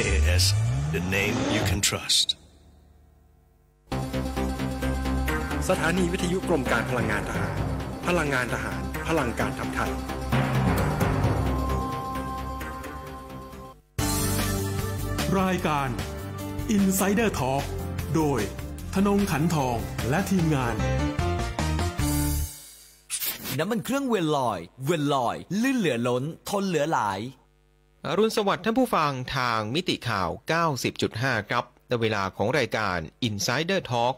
AAS, the name you can trust. สถานีวิทยุกรมการพลังงานทหาร พลังงานทหาร พลังการทำไทยรายการ Insider Talk โดยธนงขันทอง และทีมงาน น้ำมันเครื่องเวลลอย เวลลอย ลื่นเหลือล้น ทนเหลือหลายอรุณสวัสดิ์ท่านผู้ฟังทางมิติข่าว 90.5 ครับในเวลาของรายการ Insider Talk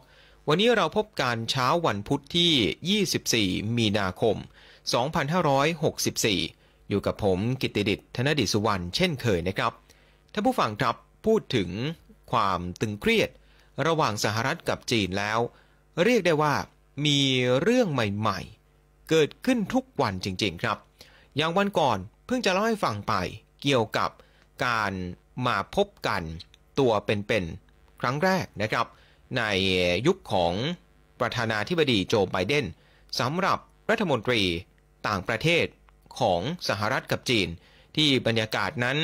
วันนี้เราพบกันเช้าวันพุทธที่ 24 มีนาคม 2564 อยู่กับผมกิติดิตธนดิสุวรรณเช่นเคยนะครับ ท่านผู้ฟังครับพูดถึงความตึงเครียด ระหว่างสหรัฐกับจีนแล้ว เรียกได้ว่ามีเรื่องใหม่ๆ เกิดขึ้นทุกวันจริงๆครับ อย่างวันก่อนเพิ่งจะเล่าให้ฟังไปเกี่ยวกับการมาพบกันตัวเป็นๆครั้งแรกนะครับ ในยุคของประธานาธิบดีโจไบเดนสำหรับรัฐมนตรีต่างประเทศของสหรัฐกับจีนที่บรรยากาศนั้น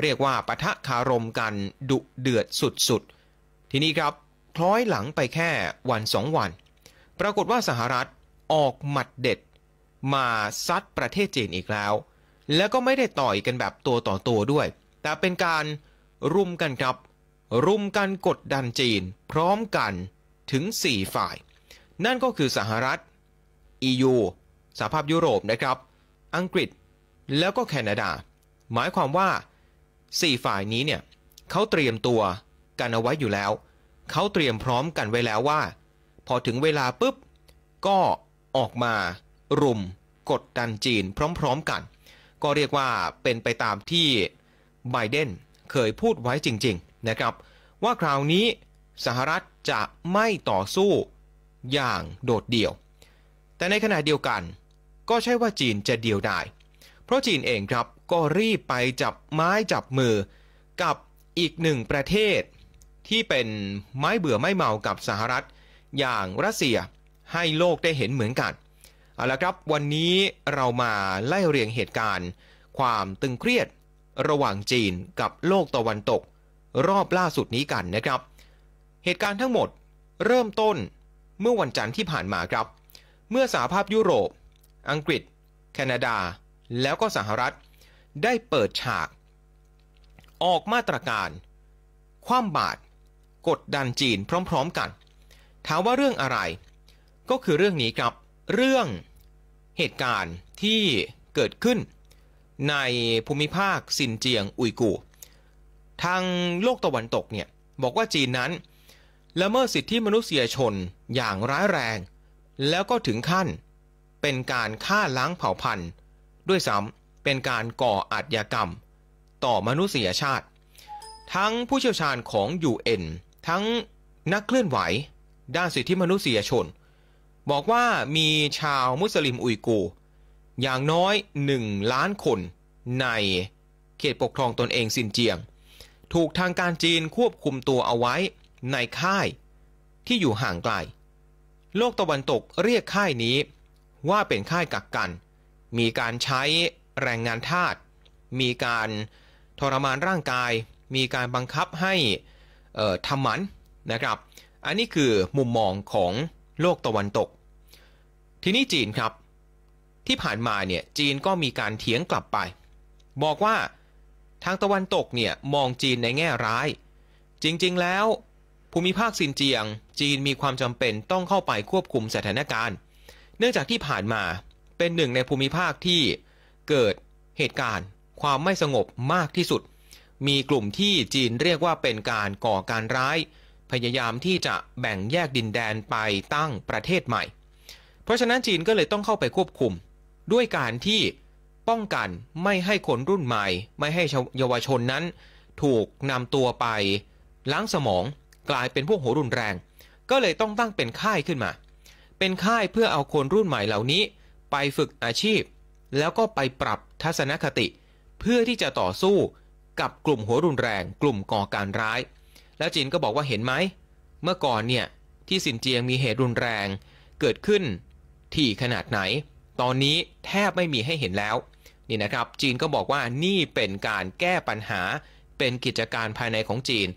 เรียกว่าปะทะคารมกันดุเดือดสุดๆ ทีนี้ครับคล้อยหลังไปแค่วันสองวัน ปรากฏว่าสหรัฐออกหมัดเด็ดมาซัดประเทศจีนอีกแล้วแล้วก็ไม่ได้ต่อยกันแบบตัวต่อตัวด้วย แต่เป็นการรุมกันครับ รุมกันกดดันจีนพร้อมกันถึง 4 ฝ่าย นั่นก็คือสหรัฐ EU สหภาพยุโรปนะครับ อังกฤษ แล้วก็แคนาดา หมายความว่า 4 ฝ่ายนี้เนี่ยเขาเตรียมตัวกันเอาไว้อยู่แล้ว เขาเตรียมพร้อมกันไว้แล้วว่า พอถึงเวลาปุ๊บก็ออกมารุมกดดันจีนพร้อมๆกันก็เรียกว่าเป็นไปตามที่ไบเดนเคยพูดไว้จริงๆนะครับ ว่าคราวนี้สหรัฐจะไม่ต่อสู้อย่างโดดเดี่ยว แต่ในขณะเดียวกัน ก็ใช่ว่าจีนจะเดียวดายเพราะจีนเองครับก็รีบไปจับไม้จับมือกับอีกหนึ่งประเทศ ที่เป็นไม้เบื่อไม่เมากับสหรัฐ อย่างรัสเซียให้โลกได้เห็นเหมือนกันเอาละครับวันนี้เรามาไล่เรียงเหตุการณ์ ความตึงเครียด ระหว่างจีนกับโลกตะวันตก รอบล่าสุดนี้กันนะครับ เหตุการณ์ทั้งหมดเริ่มต้นเมื่อวันจันทร์ที่ผ่านมาครับ เมื่อสหภาพยุโรป อังกฤษ แคนาดาแล้วก็สหรัฐได้เปิดฉาก ออกมาตรการ คว่ำบาตรกดดันจีนพร้อมๆกัน ถามว่าเรื่องอะไร ก็คือเรื่องนี้ครับเรื่องเหตุการณ์ที่เกิดขึ้นในภูมิภาคซินเจียงอุยกูทางโลกตะวันตกเนี่ยบอกว่าจีนนั้นละเมิดสิทธิมนุษยชนอย่างร้ายแรง แล้วก็ถึงขั้น เป็นการฆ่าล้างเผ่าพันธุ์ ด้วยซ้ำเป็นการก่ออาชญากรรม ต่อมนุษยชาติ ทั้งผู้เชี่ยวชาญของ UN ทั้งนักเคลื่อนไหว ด้านสิทธิมนุษยชนบอกว่ามีชาวมุสลิมอุยกู อย่างน้อยหนึ่งล้านคนในเขตปกครองตนเองซินเจียง ถูกทางการจีนควบคุมตัวเอาไว้ในค่ายที่อยู่ห่างไกลโลกตะวันตกเรียกค่ายนี้ว่าเป็นค่ายกักกัน มีการใช้แรงงานทาสมีการ ทรมานร่างกาย มีการบังคับให้ทำหมันนะครับ อันนี้คือมุมมองของโลกตะวันตก ทีนี้จีนครับที่ผ่านมาเนี่ยจีนก็มีการเถียงกลับไป บอกว่าทางตะวันตกเนี่ยมองจีนในแง่ร้าย จริงๆแล้ว ภูมิภาคซินเจียง จีนมีความจำเป็นต้องเข้าไปควบคุมสถานการณ์ เนื่องจากที่ผ่านมาเป็นหนึ่งในภูมิภาคที่เกิดเหตุการณ์ ความไม่สงบมากที่สุด มีกลุ่มที่จีนเรียกว่าเป็นการก่อการร้ายพยายามที่จะแบ่งแยกดินแดนไปตั้งประเทศใหม่ เพราะฉะนั้นจีนก็เลยต้องเข้าไปควบคุมด้วยการที่ป้องกันไม่ให้คนรุ่นใหม่ ไม่ให้เยาวชนนั้น ถูกนำตัวไปล้างสมองกลายเป็นพวกหัวรุนแรง ก็เลยต้องตั้งเป็นค่ายขึ้นมา เป็นค่ายเพื่อเอาคนรุ่นใหม่เหล่านี้ ไปฝึกอาชีพ แล้วก็ไปปรับทัศนคติเพื่อที่จะต่อสู้กับกลุ่มหัวรุนแรงกลุ่มก่อการร้ายแล้วจีนก็บอกว่าเห็นไหม เมื่อก่อนเนี่ยที่สินเจียงมีเหตุรุนแรงเกิดขึ้นที่ขนาดไหน ตอนนี้แทบไม่มีให้เห็นแล้วนี่นะครับจีนก็บอกว่านี่เป็นการแก้ปัญหาเป็นกิจการภายในของจีน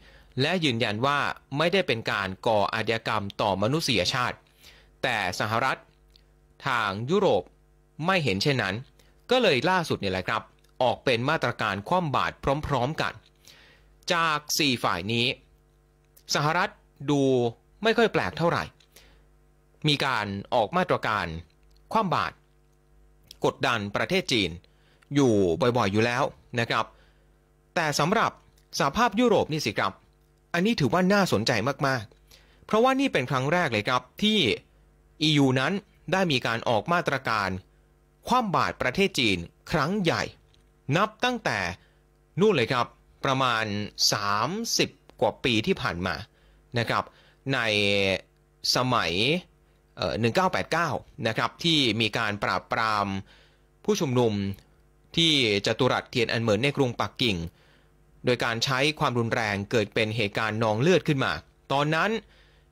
และยืนยันว่าไม่ได้เป็นการก่ออาชญากรรมต่อมนุษยชาติ แต่สหรัฐ ทางยุโรปไม่เห็นเช่นนั้น ก็เลยล่าสุดนี่แหละครับ ออกเป็นมาตรการคว่ำบาตรพร้อม ๆ กัน จาก 4 ฝ่ายนี้สหรัฐดูไม่ค่อยแปลกเท่าไหร่ มีการออกมาตรการ คว่ำบาตรกดดันประเทศจีน อยู่บ่อยๆ อยู่แล้วนะครับ แต่สำหรับสาภาพยุโรปนี่สิครับ อันนี้ถือว่าน่าสนใจมากๆ เพราะว่านี่เป็นครั้งแรกเลยครับ ที่ EU นั้นได้มีการออกมาตรการ คว่ำบาตรประเทศจีนครั้งใหญ่ นับตั้งแต่นู่นเลยครับ ประมาณ30กว่าปีที่ผ่านมานะครับในสมัย 1989 นะครับที่มีการปราบปรามผู้ชุมนุมที่จตุรัสเทียนอันเหมินในกรุงปักกิ่ง โดยการใช้ความรุนแรงเกิดเป็นเหตุการณ์นองเลือดขึ้นมา ตอนนั้น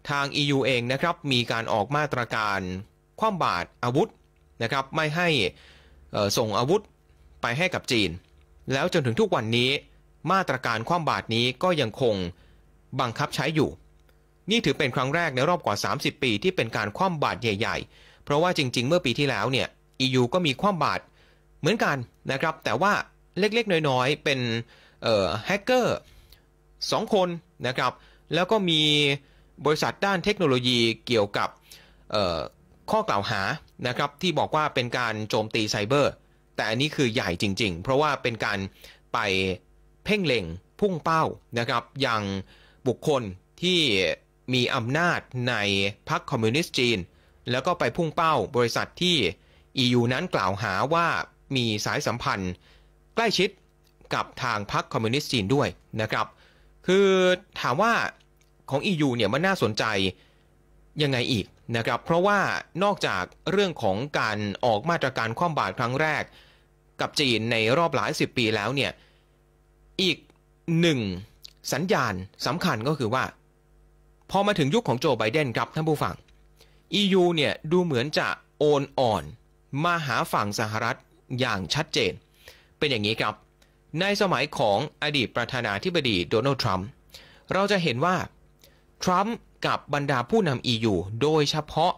ทาง EU เองนะครับมีการออกมาตรการคว่ำบาตรอาวุธนะครับไม่ให้ส่งอาวุธไปให้กับจีน แล้วจนถึงทุกวันนี้มาตรการคว่ำบาตรนี้ก็ยังคงบังคับใช้อยู่ นี่ถือเป็นครั้งแรกในรอบกว่า 30 ปีที่เป็นการคว่ำบาตรใหญ่ ๆ เพราะว่าจริงๆเมื่อปีที่แล้วเนี่ย EU ก็มีคว่ำบาตรเหมือนกันนะครับ แต่ว่าเล็กๆ น้อยๆ เป็นแฮกเกอร์สองคนนะครับ แล้วก็มีบริษัทด้านเทคโนโลยีเกี่ยวกับข้อกล่าวหานะครับที่บอกว่าเป็นการโจมตีไซเบอร์ แต่อันนี้คือใหญ่จริง ๆ เพราะว่าเป็นการไปเพ่งเล็งพุ่งเป้านะครับอย่างบุคคลที่มีอำนาจในพรรคคอมมิวนิสต์จีน แล้วก็ไปพุ่งเป้าบริษัทที่ EU นั้นกล่าวหาว่ามีสายสัมพันธ์ใกล้ชิดกับทางพรรคคอมมิวนิสต์จีนด้วยนะครับคือถามว่าของ EU เนี่ยมันน่าสนใจยังไงอีกนะครับเพราะว่านอกจากเรื่องของการออกมาตรการคว่ำบาตรครั้งแรก กับจีนในรอบหลายสิบปีแล้วเนี่ยอีกหนึ่งสัญญาณสำคัญก็คือว่า พอมาถึงยุคของโจไบเดนครับท่านผู้ฟัง EU เนี่ยดูเหมือนจะโอนอ่อน มาหาฝั่งสหรัฐอย่างชัดเจน เป็นอย่างนี้ครับ ในสมัยของอดีตประธานาธิบดีโดนัลด์ทรัมป์เราจะเห็นว่าทรัมป์กับบรรดาผู้นำ EU โดยเฉพาะ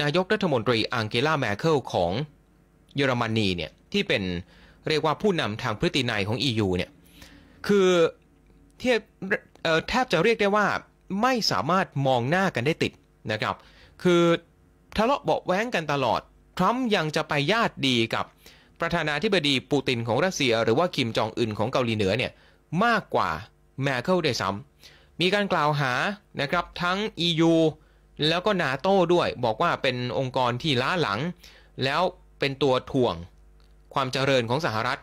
นายกรัฐมนตรีอังเกลาแมเคิลของเยอรมนีเนี่ยที่เป็นเรียกว่าผู้นำทางพฤตินัยของ EU เนี่ยคือเทียบแทบจะเรียกได้ว่าไม่สามารถมองหน้ากันได้ติดนะครับ คือทะเลาะเบาแว้งกันตลอด ทรัมป์ยังจะไปญาติดีกับ ประธานาธิบดีปูตินของรัสเซีย หรือว่าคิมจองอึนของเกาหลีเหนือเนี่ยมากกว่าแมเคิลด้ซ้ำมีการกล่าวหานะครับทั้ง EU แล้วก็นาโต้ด้วยบอกว่าเป็นองค์กรที่ล้าหลัง แล้วเป็นตัวถ่วงความเจริญของสหรัฐ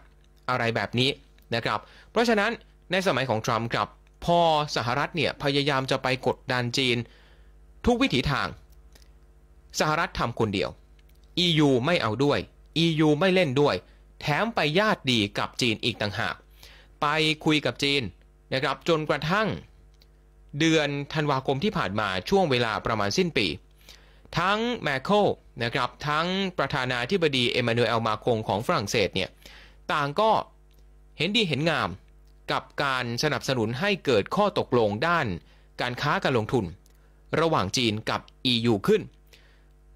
อะไรแบบนี้นะครับเพราะฉะนั้นในสมัยของทรัมป์กับพอสหรัฐเนี่ย พยายามจะไปกดดันจีนทุกวิถีทาง สหรัฐทำคนเดียว EU ไม่เอาด้วย EU ไม่เล่นด้วย แถมไปญาติดีกับจีนอีกต่างหาก ไปคุยกับจีนนะครับจนกระทั่งเดือนธันวาคมที่ผ่านมาช่วงเวลาประมาณสิ้นปี ทั้งแมคโคลนะครับทั้งประธานาธิบดีเอมานูเอลมาคงของฝรั่งเศสเนี่ยต่างก็เห็นดีเห็นงามกับการสนับสนุนให้เกิดข้อตกลงด้านการค้าการลงทุน ระหว่างจีนกับ EU ขึ้น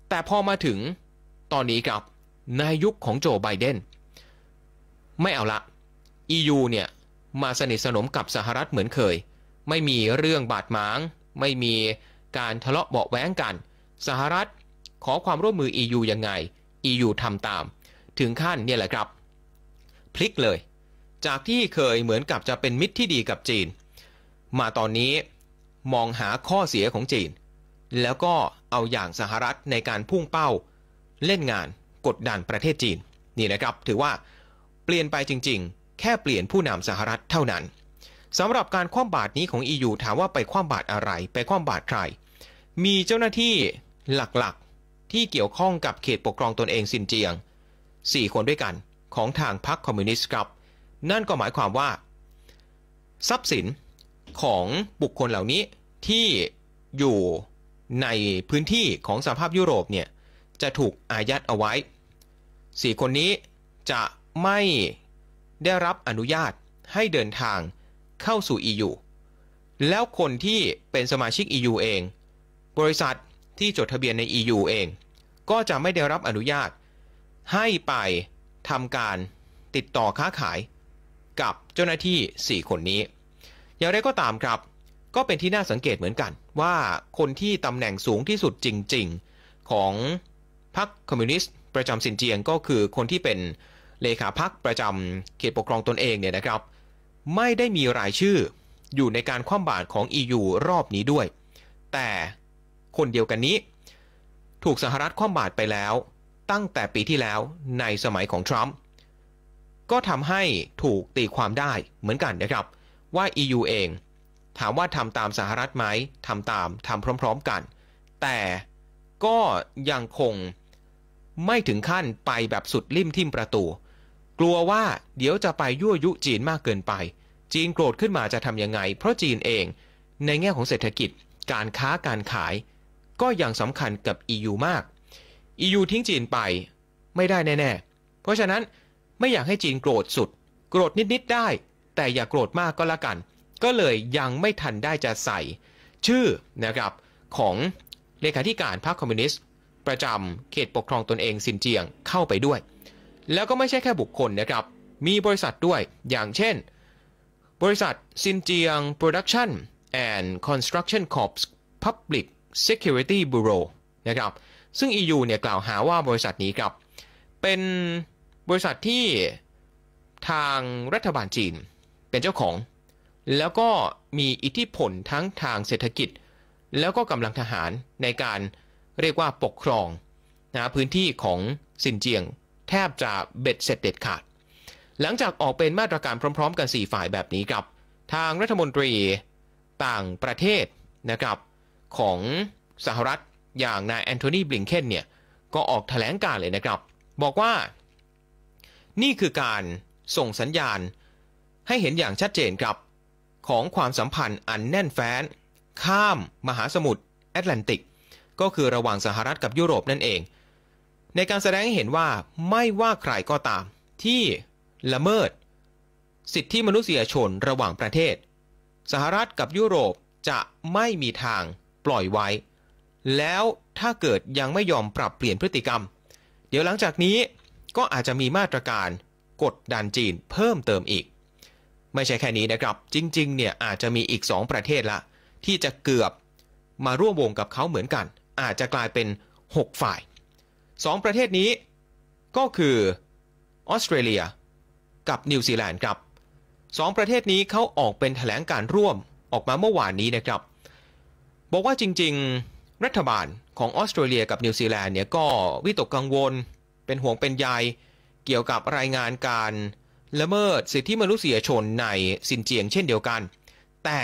แต่พอมาถึงตอนนี้ครับ ในยุคของโจไบเดนไม่เอาละ EU เนี่ย มาสนิทสนมกับสหรัฐเหมือนเคย ไม่มีเรื่องบาดหมาง ไม่มีการทะเลาะเบาแว้งกัน สหรัฐขอความร่วมมือ EU ยังไง EU ทำตาม ถึงขั้นเนี่ยแหละครับพลิกเลยจากที่เคยเหมือนกับจะเป็นมิตรที่ดีกับจีน มาตอนนี้มองหาข้อเสียของจีน แล้วก็เอาอย่างสหรัฐในการพุ่งเป้า เล่นงานกดดันประเทศจีนนี่นะครับถือว่าเปลี่ยนไปจริง ๆ แค่เปลี่ยนผู้นำสหรัฐเท่านั้นสำหรับการคว่ำบาตรนี้ของ EU ถามว่าไปคว่ำบาตรอะไรไปคว่ำบาตรใคร มีเจ้าหน้าที่หลักๆที่เกี่ยวข้องกับเขตปกครองตนเองซินเจียง 4 คนด้วยกันของทาง พรรคคอมมิวนิสต์ครับนั่นก็หมายความว่า ทรัพย์สินของบุคคลเหล่านี้ที่อยู่ในพื้นที่ของสหภาพยุโรปเนี่ย จะถูกอายัดเอาไว้ 4 คนนี้จะไม่ได้รับอนุญาตให้เดินทางเข้าสู่ EU แล้วคนที่เป็นสมาชิก EU เอง บริษัทที่จดทะเบียนใน EU เอง ก็จะไม่ได้รับอนุญาตให้ไปทำการติดต่อค้าขายกับเจ้าหน้าที่ 4 คนนี้ อย่างไรก็ตามครับ ก็เป็นที่น่าสังเกตเหมือนกัน ว่าคนที่ตำแหน่งสูงที่สุดจริงๆ ของพรรคคอมมิวนิสต์ประจำสินเจียงก็คือคนที่เป็น เลขาพักประจำเขตปกครองตนเองเนี่ยนะครับ ไม่ได้มีรายชื่ออยู่ในการคว่ำบาตรของ EU รอบนี้ด้วย แต่คนเดียวกันนี้ ถูกสหรัฐคว่ำบาตรไปแล้ว ตั้งแต่ปีที่แล้วในสมัยของทรัมป์ก็ทำให้ถูกตีความได้เหมือนกันนะครับ ว่า EU เอง ถามว่าทำตามสหรัฐไหมทำตามทำพร้อมๆกัน แต่ก็ยังคง ไม่ถึงขั้นไปแบบสุดลิ่มทิ่มประตู กลัวว่าเดี๋ยวจะไปยั่วยุจีนมากเกินไป จีนโกรธขึ้นมาจะทำยังไงเพราะจีนเองในแง่ของเศรษฐกิจการค้าการขาย ก็ยังสำคัญกับ EU มาก EU ทิ้งจีนไปไม่ได้แน่ๆเพราะฉะนั้นไม่อยากให้จีนโกรธสุด โกรธนิดๆได้ แต่อย่าโกรธมากก็แล้วกัน ก็เลยยังไม่ทันได้จะใส่ชื่อนะครับของเลขาธิการพรรคคอมมิวนิสต์ ประจำเขตปกครองตนเองซินเจียงเข้าไปด้วย แล้วก็ไม่ใช่แค่บุคคลนะครับมีบริษัทด้วยอย่างเช่น บริษัทซินเจียงโปรดักชันแอนด์คอนสตรัคชั่นคอร์ปส์พับลิกเซกูริตี้บูโรนะครับซึ่ง EU เนี่ยกล่าวหาว่าบริษัทนี้ครับเป็นบริษัทที่ทางรัฐบาลจีนเป็นเจ้าของ แล้วก็มีอิทธิพลทั้งทางเศรษฐกิจ แล้วก็กำลังทหารในการเรียกว่าปกครองนะพื้นที่ของสินเจียงแทบจะเบ็ดเสร็จเด็ดขาด หลังจากออกเป็นมาตรการพร้อมๆกัน4ฝ่ายแบบนี้ครับ ทางรัฐมนตรีต่างประเทศนะครับของสหรัฐอย่างนายแอนโทนีบลิงเคนเนี่ยก็ออกถแถลงการเลยนะครับ บอกว่านี่คือการส่งสัญญาณ ให้เห็นอย่างชัดเจนครับ ของความสัมพันธ์อันแน่นแฟ้น ข้ามมหาสมุทรแอตแลนติกก็คือระหว่างสหรัฐกับยุโรปนั่นเอง ในการแสดงให้เห็นว่าไม่ว่าใครก็ตาม ที่ละเมิด สิทธิมนุษยชนระหว่างประเทศสหรัฐกับยุโรปจะไม่มีทางปล่อยไว้ แล้วถ้าเกิดยังไม่ยอมปรับเปลี่ยนพฤติกรรม เดี๋ยวหลังจากนี้ก็อาจจะมีมาตรการกดดันจีนเพิ่มเติมอีก ไม่ใช่แค่นี้นะครับจริงๆเนี่ยอาจจะมีอีก 2 ประเทศละที่จะเกือบมาร่วมวงกับเขาเหมือนกัน อาจจะกลายเป็น 6 ฝ่าย 2 ประเทศนี้ก็คือออสเตรเลียกับนิวซีแลนด์ครับสองประเทศนี้เขาออกเป็นแถลงการร่วมออกมาเมื่อวานนี้นะครับ บอกว่าจริง ๆ รัฐบาลของออสเตรเลียกับนิวซีแลนด์เนี่ยก็วิตกกังวลเป็นห่วงเป็นใยเกี่ยวกับรายงานการ ละเมิดสิทธิมนุษยชนในสินเจียงเช่นเดียวกัน แต่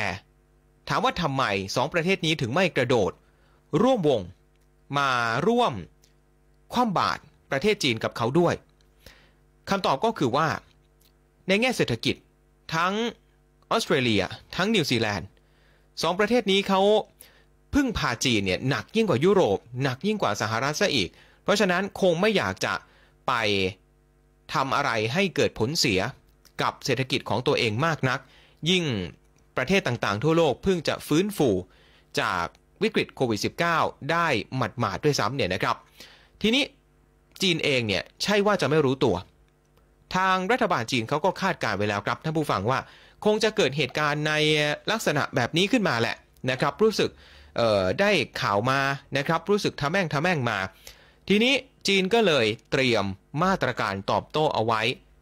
ถามว่าทำไมสองประเทศนี้ถึงไม่กระโดด ร่วมวงมาร่วมคว่ำบาตรประเทศจีนกับเขาด้วยคำตอบก็คือว่าในแง่เศรษฐกิจทั้งออสเตรเลียทั้งนิวซีแลนด์สองประเทศนี้เขาพึ่งพาจีนเนี่ยหนักยิ่งกว่ายุโรปหนักยิ่งกว่าสหรัฐซะอีกเพราะฉะนั้นคงไม่อยากจะไปทำอะไรให้เกิดผลเสียกับเศรษฐกิจของตัวเองมากนัก ยิ่งประเทศต่างๆทั่วโลกเพิ่งจะฟื้นฟูจากวิกฤตโควิด -19 ได้หมัดหมาดด้วยซ้ำเนี่ยนะครับ ทีนี้จีนเองเนี่ยใช่ว่าจะไม่รู้ตัว ทางรัฐบาลจีนเขาก็คาดการไว้แล้วครับท่านผู้ฟังว่าคงจะเกิดเหตุการณ์ในลักษณะแบบนี้ขึ้นมาแหละนะครับรู้สึกได้ข่าวมานะครับรู้สึกทะแม่งทะแม่งมาทีนี้จีนก็เลยเตรียมมาตรการตอบโต้เอาไว้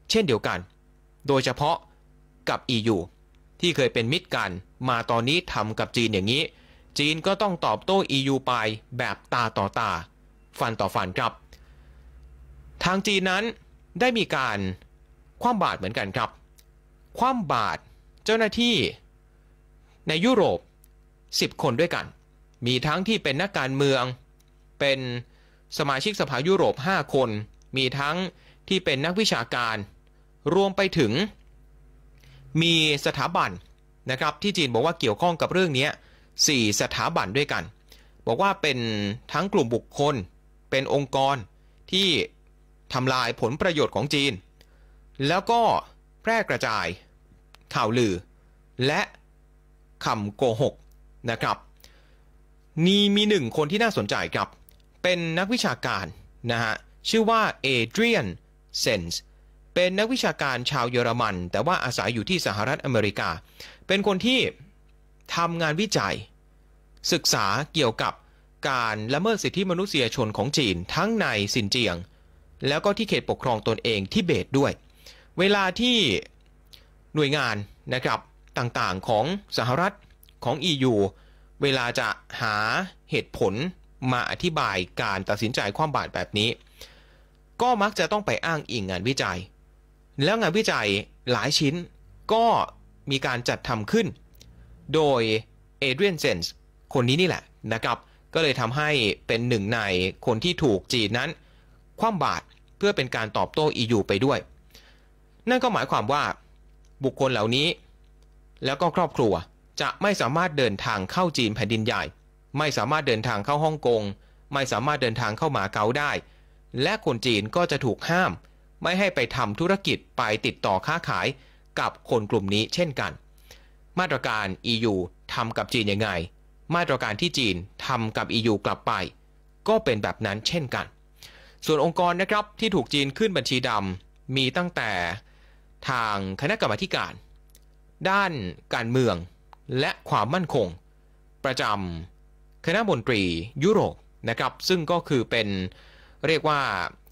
เช่นเดียวกัน โดยเฉพาะกับ EU ที่เคยเป็นมิตรกันมาตอนนี้ทำกับจีนอย่างนี้ จีนก็ต้องตอบโต้ EU ไปแบบตาต่อตา ฟันต่อฟันครับทางจีนนั้นได้มีการคว่ำบาตเหมือนกันครับ คว่ำบาตเจ้าหน้าที่ ในยุโรป 10 คนด้วยกัน มีทั้งที่เป็นนักการเมืองเป็นสมาชิกสภายุโรป 5 คนมีทั้งที่เป็นนักวิชาการ รวมไปถึง มีสถาบันนะครับที่จีนบอกว่าเกี่ยวข้องกับเรื่องนี้ 4 สถาบันด้วยกัน บอกว่าเป็นทั้งกลุ่มบุคคลเป็นองค์กรที่ทำลายผลประโยชน์ของจีน แล้วก็แพร่กระจายข่าวลือ และคำโกหกนะครับนี่มีหนึ่งคนที่น่าสนใจครับเป็นนักวิชาการนะฮะชื่อว่าเอเดรียนเซนส์เป็นนักวิชาการชาวเยอรมัน แต่ว่าอาศัยอยู่ที่สหรัฐอเมริกา เป็นคนที่ทำงานวิจัย ศึกษาเกี่ยวกับการละเมิดสิทธิมนุษยชนของจีนทั้งในสินเจียง แล้วก็ที่เขตปกครองตนเองที่เบตด้วย เวลาที่หน่วยงานนะครับ ต่างๆของสหรัฐของ EU เวลาจะหาเหตุผลมาอธิบายการตัดสินใจความบาดแบบนี้ ก็มักจะต้องไปอ้างอิงงานวิจัย แล้วงานวิจัยหลายชิ้นก็มีการจัดทำขึ้น โดยเอเดรียนเซนส์คนนี้นี่แหละนะครับก็เลยทำให้เป็นหนึ่งในคนที่ถูกจีนนั้น คว่ำบาตรเพื่อเป็นการตอบโต้ EU ไปด้วย นั่นก็หมายความว่าบุคคลเหล่านี้ แล้วก็ครอบครัวจะไม่สามารถเดินทางเข้าจีนแผ่นดินใหญ่ไม่สามารถเดินทางเข้าฮ่องกงไม่สามารถเดินทางเข้ามาเก๊าได้ และคนจีนก็จะถูกห้าม ไม่ให้ไปทำธุรกิจไปติดต่อค้าขายกับคนกลุ่มนี้เช่นกัน มาตรการ EU ทำกับจีนยังไง มาตรการที่จีนทำกับ EU กลับไป ก็เป็นแบบนั้นเช่นกัน ส่วนองค์กรนะครับที่ถูกจีนขึ้นบัญชีดำมีตั้งแต่ทางคณะกรรมาการ ด้าน การเมือง และความมั่นคง ประจำคณะมนตรียุโรปนะครับ ซึ่งก็คือเป็นเรียกว่า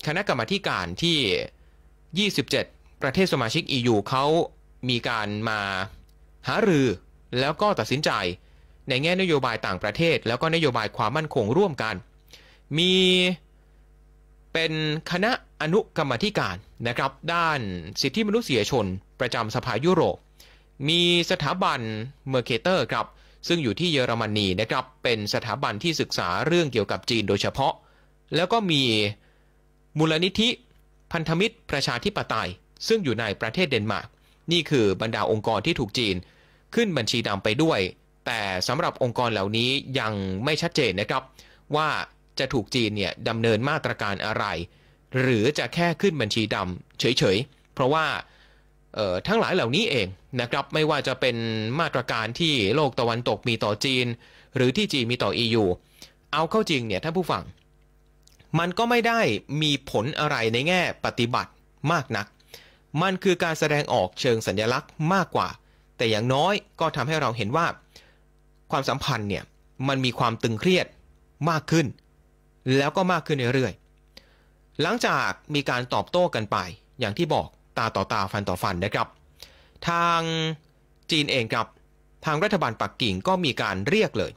คณะกรรมาการที่ 27 ประเทศสมาชิก EU เขามีการมาหารือแล้วก็ตัดสินใจในแง่นโยบายต่างประเทศแล้วก็นโยบายความมั่นคงร่วมกัน มีเป็นคณะอนุกรรมธิการ นะครับ ด้านสิทธิมนุษยชนประจำสภายุโรป มีสถาบันเมอร์เคเตอร์ครับซึ่งอยู่ที่เยอรมนีนะครับเป็นสถาบันที่ศึกษาเรื่องเกี่ยวกับจีนโดยเฉพาะ แล้วก็มีมูลนิธิพันธมิตรประชาธิปไตย ซึ่งอยู่ในประเทศเดนมาร์กนี่คือบรรดาองค์กรที่ถูกจีนขึ้นบัญชีดำไปด้วย แต่สำหรับองค์กรเหล่านี้ยังไม่ชัดเจนนะครับ ว่าจะถูกจีนเนี่ยดำเนินมาตรการอะไร หรือจะแค่ขึ้นบัญชีดำเฉยๆเพราะว่าทั้งหลายเหล่านี้เองนะครับไม่ว่าจะเป็นมาตรการที่โลกตะวันตกมีต่อจีน หรือที่จีนมีต่อ EU เอาเข้าจริงเนี่ยท่านผู้ฟัง มันก็ไม่ได้มีผลอะไรในแง่ปฏิบัติมากนัก มันคือการแสดงออกเชิงสัญญลักษณ์มากกว่า แต่อย่างน้อยก็ทำให้เราเห็นว่าความสัมพันธ์เนี่ย มันมีความตึงเครียดมากขึ้น แล้วก็มากขึ้นเรื่อยๆหลังจากมีการตอบโต้กันไปอย่างที่บอกตาต่อตาฟันต่อฟันนะครับ ทางจีนเองครับ ทางรัฐบาลปักกิ่งก็มีการเรียกเลย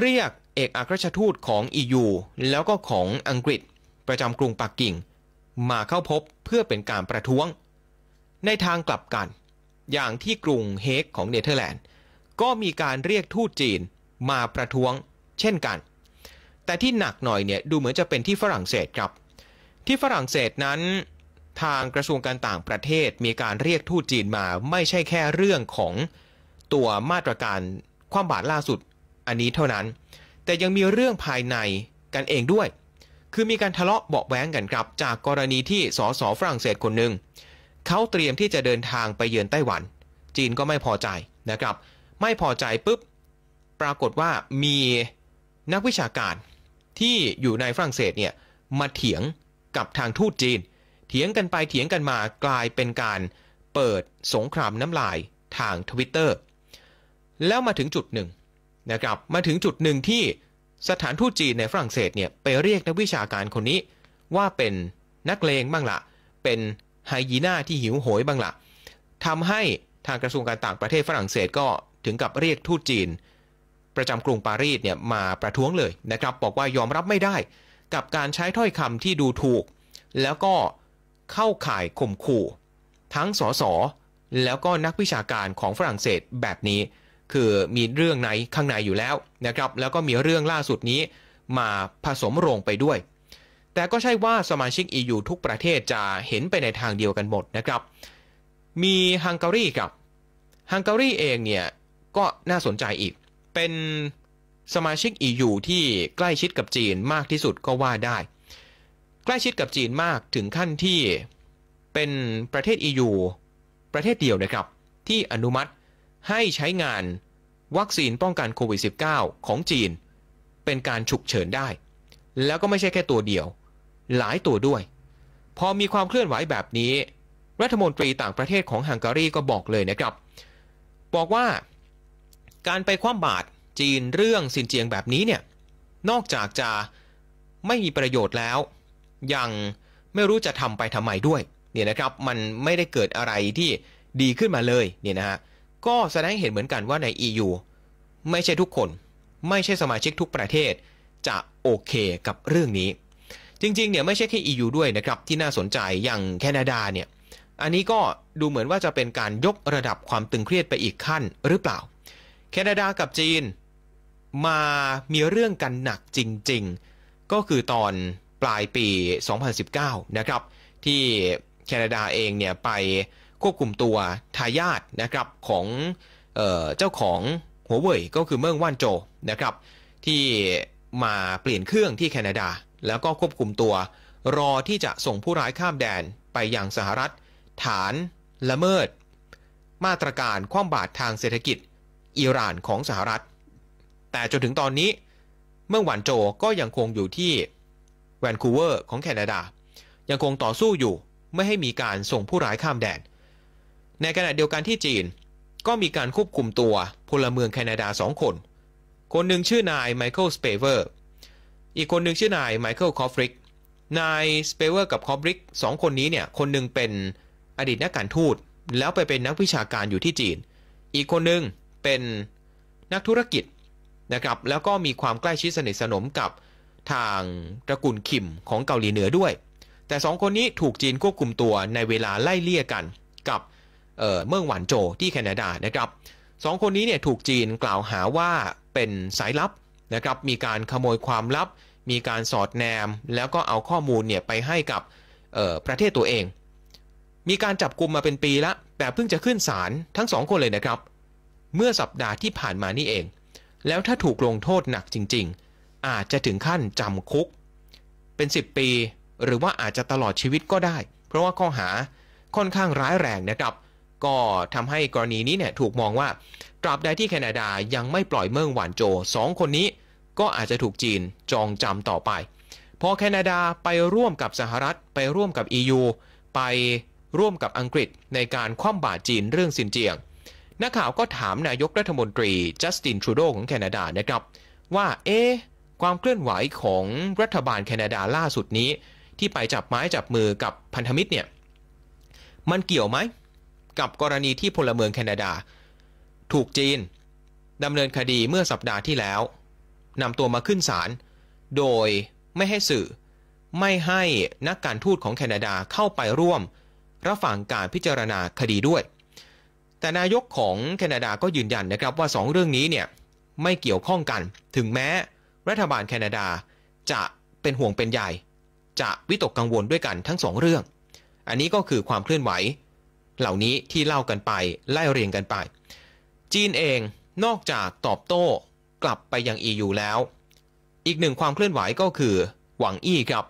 เรียกเอกอัครราชทูตของ EU แล้วก็ของอังกฤษ ประจำกรุงปักกิ่งมาเข้าพบเพื่อเป็นการประท้วง ในทางกลับกัน อย่างที่กรุงเฮกของเนเธอร์แลนด์ก็มีการเรียกทูตจีนมาประท้วงเช่นกัน แต่ที่หนักหน่อยเนี่ยดูเหมือนจะเป็นที่ฝรั่งเศสครับ ที่ฝรั่งเศสนั้นทางกระทรวงการต่างประเทศมีการเรียกทูตจีนมา ไม่ใช่แค่เรื่องของตัวมาตรการความบาตรล่าสุด อันนี้เท่านั้น แต่ยังมีเรื่องภายในกันเองด้วย คือมีการทะเลาะเบาแว้งกันครับจากกรณีที่สสฝรั่งเศสคนหนึ่งเขาเตรียมที่จะเดินทางไปเยือนไต้หวัน จีนก็ไม่พอใจนะครับ ไม่พอใจปุ๊บ ปรากฏว่ามีนักวิชาการที่อยู่ในฝรั่งเศสเนี่ยมาเถียงกับทางทูตจีนเถียงกันไปเถียงกันมากลายเป็นการเปิดสงครามน้ำลายทางทวิตเตอร์แล้วมาถึงจุดหนึ่งนะครับมาถึงจุดหนึ่งที่สถานทูตจีนในฝรั่งเศสเนี่ยไปเรียกนักวิชาการคนนี้ ว่าเป็นนักเลงบ้างละ เป็นไฮยีน่าที่หิวโหยบ้างละทำให้ทางกระทรวงการต่างประเทศฝรั่งเศสก็ถึงกับเรียกทูตจีน ประจำกรุงปารีสเนี่ยมาประท้วงเลยนะครับบอกว่ายอมรับไม่ได้กับการใช้ถ้อยคำที่ดูถูกแล้วก็เข้าข่ายข่มขู่ ทั้งสสแล้วก็นักวิชาการของฝรั่งเศสแบบนี้ คือมีเรื่องในข้างในอยู่แล้วนะครับแล้วก็มีเรื่องล่าสุดนี้มาผสมโรงไปด้วย แต่ก็ใช่ว่าสมาชิก EU ทุกประเทศจะเห็นไปในทางเดียวกันหมดนะครับ มีฮังการีครับ ฮังการีเองเนี่ยก็น่าสนใจอีก เป็นสมาชิก EU ที่ใกล้ชิดกับจีนมากที่สุดก็ว่าได้ใกล้ชิดกับจีนมากถึงขั้นที่เป็นประเทศ EU ประเทศเดียวนะครับที่อนุมัติให้ใช้งานวัคซีนป้องกันโควิด -19 ของจีนเป็นการฉุกเฉินได้ แล้วก็ไม่ใช่แค่ตัวเดียวหลายตัวด้วย พอมีความเคลื่อนไหวแบบนี้ รัฐมนตรีต่างประเทศของฮังการีก็บอกเลยนะครับ บอกว่าการไปคว่ำบาตรจีนเรื่องสินเจียงแบบนี้เนี่ยนอกจากจะไม่มีประโยชน์แล้วยังไม่รู้จะทำไปทำไมด้วย เนี่ยนะครับมันไม่ได้เกิดอะไรที่ดีขึ้นมาเลย เนี่ยนะฮะ ก็แสดงเห็นเหมือนกันว่าใน EU ไม่ใช่ทุกคน ไม่ใช่สมาชิกทุกประเทศจะโอเคกับเรื่องนี้ จริงๆเนี่ยไม่ใช่แค่ EU ด้วยนะครับ ที่น่าสนใจอย่างแคนาดาเนี่ย อันนี้ก็ดูเหมือนว่าจะเป็นการยกระดับความตึงเครียดไปอีกขั้นหรือเปล่า แคนาดากับจีน มามีเรื่องกันหนักจริงๆ ก็คือตอนปลายปี 2019นะครับ ที่แคนาดาเองเนี่ยไปควบคุมตัวทายาทนะครับของเอเจ้าของหัวเว่ยก็คือเมืองว่านโจนะครับที่มาเปลี่ยนเครื่องที่แคนาดาแล้วก็ควบคุมตัวรอที่จะส่งผู้ร้ายข้ามแดนไปยังสหรัฐฐานละเมิดมาตรการคว่ำบาตรทางเศรษฐกิจอิหร่านของสหรัฐ แต่จนถึงตอนนี้เมืองหวานโจก็ยังคงอยู่ที่แวนคูเวอร์ของแคนาดา ยังคงต่อสู้อยู่ ไม่ให้มีการส่งผู้ร้ายข้ามแดน ในขณะเดียวกันที่จีน ก็มีการควบคุมตัวพลเมืองแคนาดาสองคน คนหนึ่งชื่อนายไมเคิลสเปเวอร์อีกคนหนึ่งชื่อนายไมเคิลคอฟริกนายสเปเวอร์กับคอฟริกสองคนนี้เนี่ย คนหนึ่งเป็นอดีตนักการทูตแล้วไปเป็นนักวิชาการอยู่ที่จีน อีกคนหนึ่งเป็นนักธุรกิจนะครับแล้วก็มีความใกล้ชิดสนิทสนมกับทางตระกูลขิมของเกาหลีเหนือด้วย แต่สองคนนี้ถูกจีนควบคุมตัวในเวลาไล่เลี่ยกันกับเมืองหวานโจที่แคนาดานะครับสองคนนี้เนี่ยถูกจีนกล่าวหาว่าเป็นสายลับนะครับ มีการขโมยความลับ มีการสอดแนมแล้วก็เอาข้อมูลเนี่ยไปให้กับประเทศตัวเอง มีการจับกลุ่มมาเป็นปีละแต่เพิ่งจะขึ้นศาลทั้งสองคนเลยนะครับเมื่อสัปดาห์ที่ผ่านมานี่เอง แล้วถ้าถูกลงโทษหนักจริง ๆอาจจะถึงขั้นจำคุกเป็น 10 ปี หรือว่าอาจจะตลอดชีวิตก็ได้ เพราะว่าข้อหาค่อนข้างร้ายแรงนะครับ ก็ทำให้กรณีนี้เนี่ยถูกมองว่าตราบใดที่แคนาดายังไม่ปล่อยเมืองหวานโจสองคนนี้ก็อาจจะถูกจีนจองจำต่อไป พอแคนาดาไปร่วมกับสหรัฐไปร่วมกับ EU ไปร่วมกับอังกฤษในการคว่ำบาตรจีนเรื่องสินเจียงนักข่าวก็ถามนายกรัฐมนตรีจัสตินทรูโดของแคนาดานะครับ ว่าเอ๊ะความเคลื่อนไหวของรัฐบาลแคนาดาล่าสุดนี้ที่ไปจับไม้จับมือกับพันธมิตรเนี่ยมันเกี่ยวไหม กับกรณีที่พลเมืองแคนาดา ถูกจีนดำเนินคดีเมื่อสัปดาห์ที่แล้วนำตัวมาขึ้นศาลโดยไม่ให้สื่อ ไม่ให้นักการทูตของแคนาดาเข้าไปร่วมรับฟังการพิจารณาคดีด้วย แต่นายกของแคนาดาก็ยืนยันนะครับว่า 2 เรื่องนี้เนี่ยไม่เกี่ยวข้องกันถึงแม้รัฐบาลแคนาดาจะเป็นห่วงเป็น ใหญ่ จะ วิตก กังวลด้วยกันทั้งสองเรื่อง อันนี้ก็คือความเคลื่อนไหว เหล่านี้ที่เล่ากันไปไล่เรียงกันไป จีนเองนอกจากตอบโต้กลับไปยังย u แล้ว อีกหนึ่งความเคลื่อนไหวก็คือ หวังอี้ครับ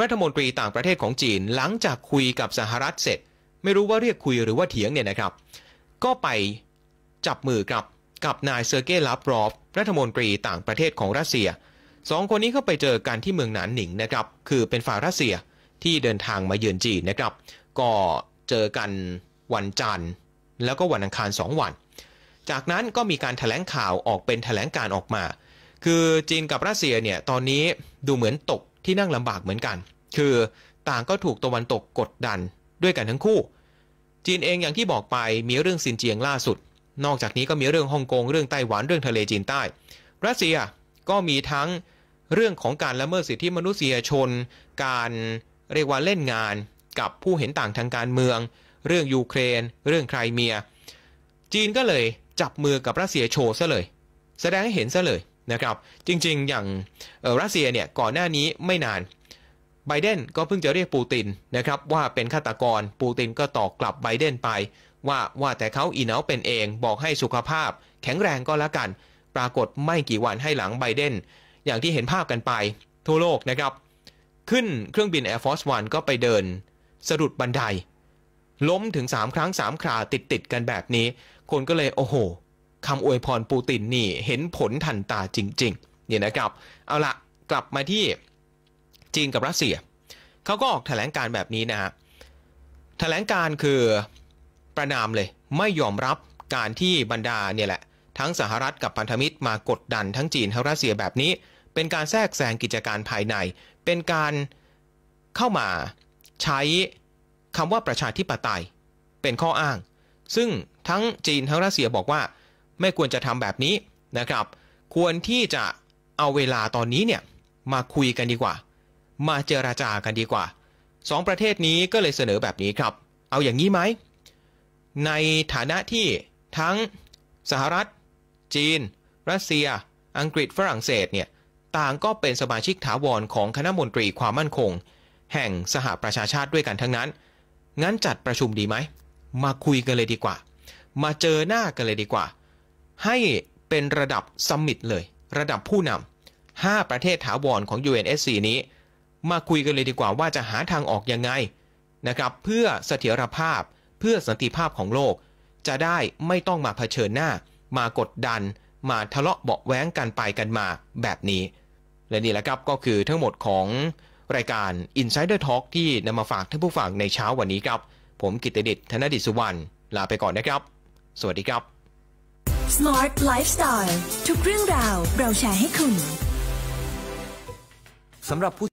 รัฐมนตรีต่างประเทศของจีนหลังจากคุยกับสหรัฐเสร็จ ไม่รู้ว่าเรียกคุยหรือว่าเถียงเนี่ยนะครับ ก็ไปจับมือกับกับนายเซอร์เกย์ลาฟรอฟรัฐมนตรีต่างประเทศของรัสเซียสองคนนี้เข้าไปเจอกันที่เมืองหนานหนิงนะครับ คือเป็นฝ่ายรัสเซียที่เดินทางมาเยือนจีนนะครับ ก็เจอกันวันจันทร์ แล้วก็วันอังคารสองวัน จากนั้นก็มีการถแถลงข่าวออกเป็นถแถลงการออกมา คือจีนกับรัสเซียเนี่ยตอนนี้ดูเหมือนตกที่นั่งลำบากเหมือนกัน คือต่างก็ถูกตะวันตกกดดันด้วยกันทั้งคู่ จีนเองอย่างที่บอกไปมีเรื่องสินเจียงล่าสุดนอกจากนี้ก็มีเรื่องฮ่องกงเรื่องไต้หวันเรื่องทะเลจีนใต้รัสเซียก็มีทั้งเรื่องของการละเมิดสิทธิมนุษยชนการเรียกว่าเล่นงานกับผู้เห็นต่างทางการเมือง เรื่องยูเครน เรื่องไครเมีย จีนก็เลยจับมือกับรัสเซียโชว์ซะเลย แสดงให้เห็นซะเลยนะครับ จริงๆอย่างรัสเซียเนี่ยก่อนหน้านี้ไม่นานไบเดนก็เพิ่งจะเรียกปูตินนะครับว่าเป็นฆาตกรปูตินก็ตอบกลับไบเดนไปว่าว่าแต่เขาอีเนาเป็นเองบอกให้สุขภาพแข็งแรงก็แล้วกัน ปรากฏไม่กี่วันให้หลังไบเดนอย่างที่เห็นภาพกันไป ทั่วโลกนะครับ ขึ้นเครื่องบิน Air Force One ก็ไปเดินสะดุดบันได ล้มถึง 3 ครั้ง 3 คราติดติดกันแบบนี้ คนก็เลย โอ้โหคำอวยพรปูตินนี่เห็นผลทันตาจริงๆเนี่ยนะครับ เอาละกลับมาที่จีนกับรัสเซียเขาก็ออกแถลงการแบบนี้นะฮะแถลงการคือประนามเลยไม่ยอมรับการที่บรรดาเนี่ยแหละ ทั้งสหรัฐกับพันธมิตรมากดดัน ทั้งจีนทั้งรัสเซียแบบนี้ เป็นการแทรกแซงกิจการภายใน เป็นการเข้ามาใช้คำว่าประชาธิปไตย เป็นข้ออ้าง ซึ่งทั้งจีนทั้งรัสเซียบอกว่า ไม่ควรจะทำแบบนี้นะครับ ควรที่จะเอาเวลาตอนนี้เนี่ย มาคุยกันดีกว่า มาเจราจากันดีกว่าสองประเทศนี้ก็เลยเสนอแบบนี้ครับ เอาอย่างนี้ไหมในฐานะที่ทั้งสหรัฐ จีน รัสเซีย อังกฤษฝรั่งเศสเนี่ยต่างก็เป็นสมาชิกถาวรของคณะมนตรีความมั่นคง แห่งสหประชาชาติด้วยกันทั้งนั้น งั้นจัดประชุมดีไหมมาคุยกันเลยดีกว่า มาเจอหน้ากันเลยดีกว่า ให้เป็นระดับซัมมิตเลย ระดับผู้นำห้าประเทศถาวรของ UNSC นี้ มาคุยกันเลยดีกว่าว่าจะหาทางออกยังไงนะครับเพื่อเสถียรภาพเพื่อสันติภาพของโลกจะได้ไม่ต้องมาเผชิญหน้า มากดดัน มาทะเลาะเบาแว้งกันไปกันมาแบบนี้ และนี่แหละครับก็คือทั้งหมดของรายการ Insider Talk ที่นำมาฝากท่านผู้ฟังในเช้าวันนี้ครับ ผมกิตติเดชธนดิษวรรณลาไปก่อนนะครับ สวัสดีครับ Smart Lifestyle ทุกเรื่องราวเราแชร์ให้คุณสำหรับผู้